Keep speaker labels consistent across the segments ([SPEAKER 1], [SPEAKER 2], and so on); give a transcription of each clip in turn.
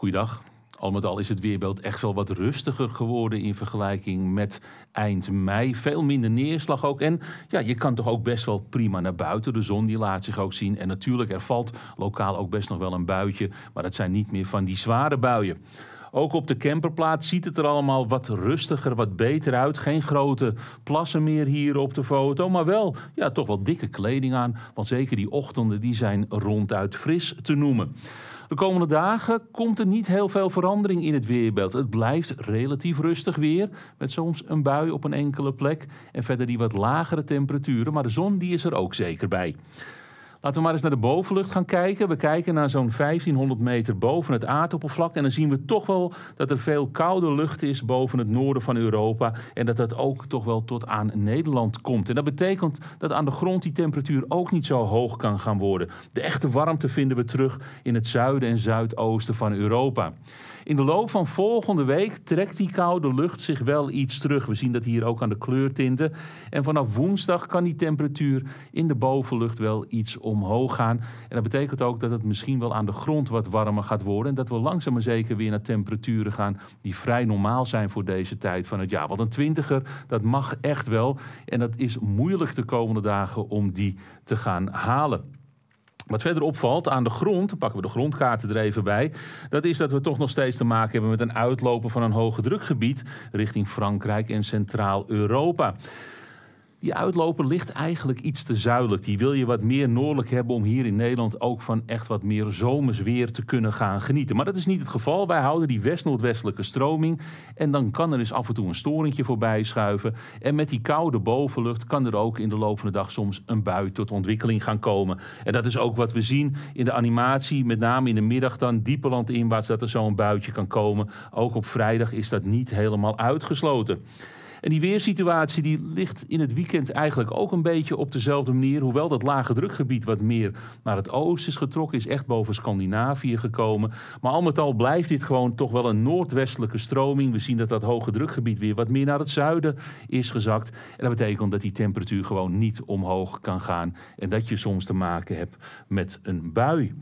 [SPEAKER 1] Goeiedag. Al met al is het weerbeeld echt wel wat rustiger geworden in vergelijking met eind mei. Veel minder neerslag ook. En ja, je kan toch ook best wel prima naar buiten. De zon die laat zich ook zien. En natuurlijk, er valt lokaal ook best nog wel een buitje. Maar dat zijn niet meer van die zware buien. Ook op de camperplaats ziet het er allemaal wat rustiger, wat beter uit. Geen grote plassen meer hier op de foto, maar wel ja, toch wel dikke kleding aan. Want zeker die ochtenden die zijn ronduit fris te noemen. De komende dagen komt er niet heel veel verandering in het weerbeeld. Het blijft relatief rustig weer, met soms een bui op een enkele plek en verder die wat lagere temperaturen, maar de zon die is er ook zeker bij. Laten we maar eens naar de bovenlucht gaan kijken. We kijken naar zo'n 1500 meter boven het aardoppervlak. En dan zien we toch wel dat er veel koude lucht is boven het noorden van Europa. En dat dat ook toch wel tot aan Nederland komt. En dat betekent dat aan de grond die temperatuur ook niet zo hoog kan gaan worden. De echte warmte vinden we terug in het zuiden en zuidoosten van Europa. In de loop van volgende week trekt die koude lucht zich wel iets terug. We zien dat hier ook aan de kleurtinten. En vanaf woensdag kan die temperatuur in de bovenlucht wel iets omhoog gaan. En dat betekent ook dat het misschien wel aan de grond wat warmer gaat worden. En dat we langzaam maar zeker weer naar temperaturen gaan die vrij normaal zijn voor deze tijd van het jaar. Want een twintiger, dat mag echt wel. En dat is moeilijk de komende dagen om die te gaan halen. Wat verder opvalt aan de grond, pakken we de grondkaarten er even bij, dat is dat we toch nog steeds te maken hebben met een uitlopen van een hoge drukgebied richting Frankrijk en Centraal-Europa. Die uitloper ligt eigenlijk iets te zuidelijk. Die wil je wat meer noordelijk hebben om hier in Nederland ook van echt wat meer zomersweer te kunnen gaan genieten. Maar dat is niet het geval. Wij houden die west-noordwestelijke stroming. En dan kan er eens af en toe een storentje voorbij schuiven. En met die koude bovenlucht kan er ook in de loop van de dag soms een bui tot ontwikkeling gaan komen. En dat is ook wat we zien in de animatie, met name in de middag dan dieper landinwaarts, dat er zo'n buitje kan komen. Ook op vrijdag is dat niet helemaal uitgesloten. En die weersituatie die ligt in het weekend eigenlijk ook een beetje op dezelfde manier. Hoewel dat lage drukgebied wat meer naar het oosten is getrokken, is echt boven Scandinavië gekomen. Maar al met al blijft dit gewoon toch wel een noordwestelijke stroming. We zien dat dat hoge drukgebied weer wat meer naar het zuiden is gezakt. En dat betekent dat die temperatuur gewoon niet omhoog kan gaan. En dat je soms te maken hebt met een bui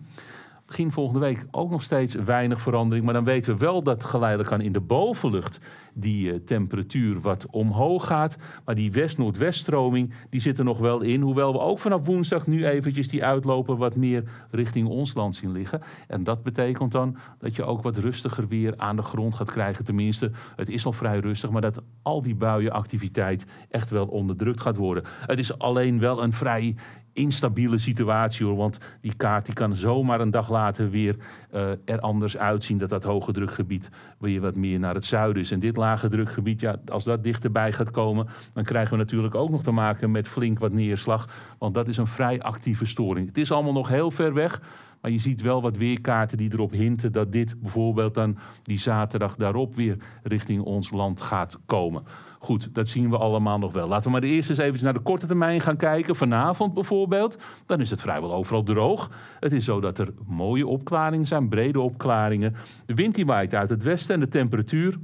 [SPEAKER 1] begin volgende week ook nog steeds weinig verandering. Maar dan weten we wel dat geleidelijk aan in de bovenlucht die eh, temperatuur wat omhoog gaat. Maar die west-noordweststroming die zit er nog wel in. Hoewel we ook vanaf woensdag nu eventjes die uitlopen wat meer richting ons land zien liggen. En dat betekent dan dat je ook wat rustiger weer aan de grond gaat krijgen. Tenminste, het is al vrij rustig. Maar dat al die buienactiviteit echt wel onderdrukt gaat worden. Het is alleen wel een vrij instabiele situatie hoor. Want die kaart die kan zomaar een dag later weer eh, er anders uitzien. Dat dat hoge drukgebied weer wat meer naar het zuiden is. En dit lage drukgebied, ja, als dat dichterbij gaat komen. dan krijgen we natuurlijk ook nog te maken met flink wat neerslag. Want dat is een vrij actieve storing. Het is allemaal nog heel ver weg. Maar je ziet wel wat weerkaarten die erop hinten dat dit bijvoorbeeld dan die zaterdag daarop weer richting ons land gaat komen. Goed, dat zien we allemaal nog wel. Laten we maar de eerst eens even naar de korte termijn gaan kijken. Vanavond bijvoorbeeld, dan is het vrijwel overal droog. Het is zo dat er mooie opklaringen zijn, brede opklaringen. De wind die waait uit het westen en de temperatuur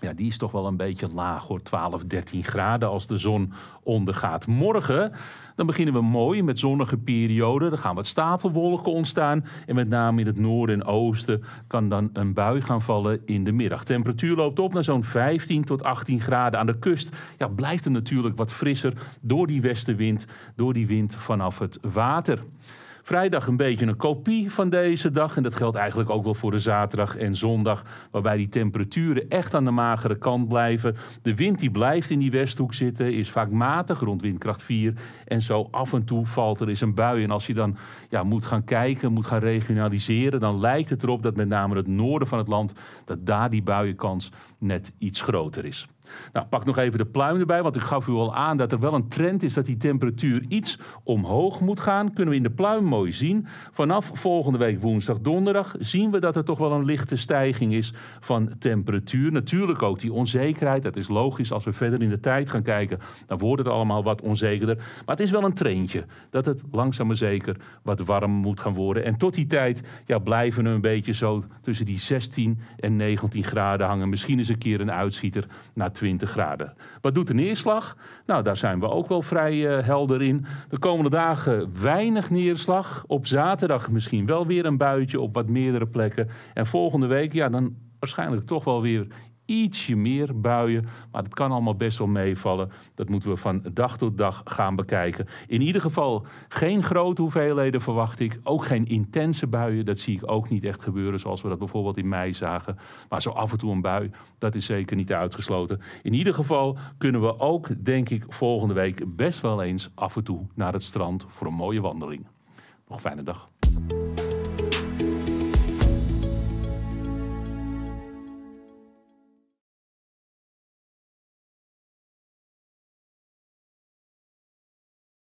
[SPEAKER 1] ja, die is toch wel een beetje laag hoor. 12, 13 graden als de zon ondergaat. Morgen, dan beginnen we mooi met zonnige perioden. Er gaan wat stapelwolken ontstaan. En met name in het noorden en oosten kan dan een bui gaan vallen in de middag. Temperatuur loopt op naar zo'n 15 tot 18 graden aan de kust. Ja, blijft het natuurlijk wat frisser door die westenwind, door die wind vanaf het water. Vrijdag een beetje een kopie van deze dag. En dat geldt eigenlijk ook wel voor de zaterdag en zondag. Waarbij die temperaturen echt aan de magere kant blijven. De wind die blijft in die westhoek zitten. Is vaak matig rond windkracht 4. En zo af en toe valt er eens een bui. En als je dan ja, moet gaan kijken, moet gaan regionaliseren. Dan lijkt het erop dat met name het noorden van het land. dat daar die buienkans net iets groter is. Nou, pak nog even de pluim erbij, want ik gaf u al aan dat er wel een trend is dat die temperatuur iets omhoog moet gaan. Kunnen we in de pluim mooi zien. Vanaf volgende week woensdag, donderdag zien we dat er toch wel een lichte stijging is van temperatuur. Natuurlijk ook die onzekerheid, dat is logisch. Als we verder in de tijd gaan kijken, dan wordt het allemaal wat onzekerder. Maar het is wel een trendje dat het langzaam maar zeker wat warm moet gaan worden. En tot die tijd ja, blijven we een beetje zo tussen die 16 en 19 graden hangen. Misschien eens een keer een uitschieter naar 20. 20 graden. Wat doet de neerslag? Nou, daar zijn we ook wel vrij eh, helder in. De komende dagen weinig neerslag. Op zaterdag misschien wel weer een buitje op wat meerdere plekken. En volgende week, ja, dan waarschijnlijk toch wel weer ietsje meer buien. Maar dat kan allemaal best wel meevallen. Dat moeten we van dag tot dag gaan bekijken. In ieder geval geen grote hoeveelheden verwacht ik. Ook geen intense buien. Dat zie ik ook niet echt gebeuren zoals we dat bijvoorbeeld in mei zagen. Maar zo af en toe een bui, dat is zeker niet uitgesloten. In ieder geval kunnen we ook, denk ik, volgende week best wel eens af en toe naar het strand voor een mooie wandeling. Nog fijne dag.